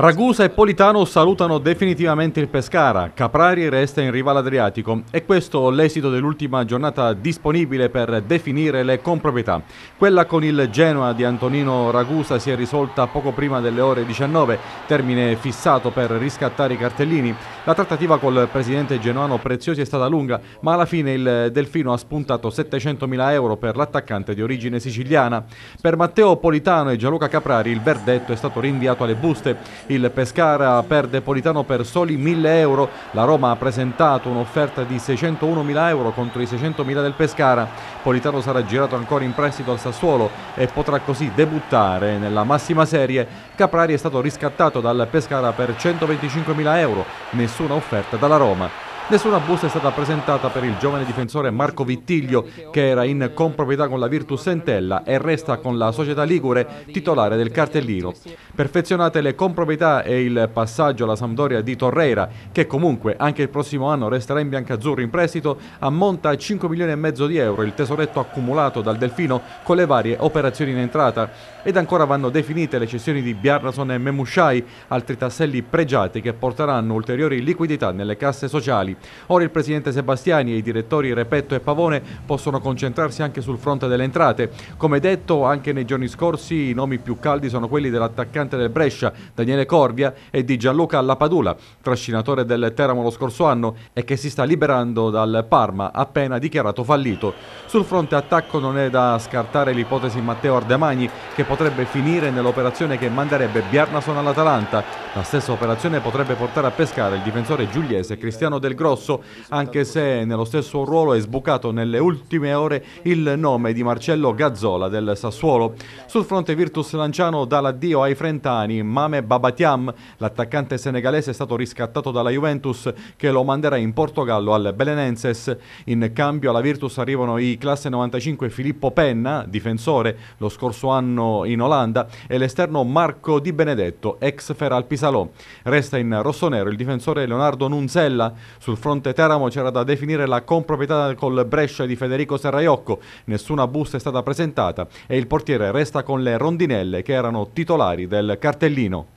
Ragusa e Politano salutano definitivamente il Pescara, Caprari resta in riva all'Adriatico e questo l'esito dell'ultima giornata disponibile per definire le comproprietà. Quella con il Genoa di Antonino Ragusa si è risolta poco prima delle ore 19, termine fissato per riscattare i cartellini. La trattativa col presidente genuano Preziosi è stata lunga, ma alla fine il Delfino ha spuntato 700.000 euro per l'attaccante di origine siciliana. Per Matteo Politano e Gianluca Caprari il verdetto è stato rinviato alle buste. Il Pescara perde Politano per soli 1000 euro. La Roma ha presentato un'offerta di 601.000 euro contro i 600.000 del Pescara. Politano sarà girato ancora in prestito al Sassuolo e potrà così debuttare nella massima serie. Caprari è stato riscattato dal Pescara per 125.000 euro. Nessuna offerta dalla Roma. Nessuna busta è stata presentata per il giovane difensore Marco Vittiglio, che era in comproprietà con la Virtus Sentella e resta con la società Ligure titolare del cartellino. Perfezionate le comproprietà e il passaggio alla Sampdoria di Torreira, che comunque anche il prossimo anno resterà in biancazzurro in prestito, ammonta a 5 milioni e mezzo di euro il tesoretto accumulato dal Delfino con le varie operazioni in entrata. Ed ancora vanno definite le cessioni di Biarrason e Memushai, altri tasselli pregiati che porteranno ulteriori liquidità nelle casse sociali. Ora il presidente Sebastiani e i direttori Repetto e Pavone possono concentrarsi anche sul fronte delle entrate. Come detto, anche nei giorni scorsi i nomi più caldi sono quelli dell'attaccante del Brescia, Daniele Corvia, e di Gianluca Lapadula, trascinatore del Teramo lo scorso anno e che si sta liberando dal Parma appena dichiarato fallito. Sul fronte attacco non è da scartare l'ipotesi Matteo Ardemagni che potrebbe finire nell'operazione che manderebbe Bjarnason all'Atalanta. La stessa operazione potrebbe portare a pescare il difensore giuliese Cristiano Del Grosso rosso, anche se nello stesso ruolo è sbucato nelle ultime ore il nome di Marcello Gazzola del Sassuolo. Sul fronte Virtus Lanciano dà l'addio ai frentani Mame Babatiam, l'attaccante senegalese è stato riscattato dalla Juventus che lo manderà in Portogallo al Belenenses. In cambio alla Virtus arrivano i classe 95 Filippo Penna, difensore lo scorso anno in Olanda, e l'esterno Marco Di Benedetto, ex Feral Pisalò. Resta in rossonero il difensore Leonardo Nunzella. Sul fronte Teramo c'era da definire la comproprietà col Brescia di Federico Serraiocco, nessuna busta è stata presentata e il portiere resta con le rondinelle che erano titolari del cartellino.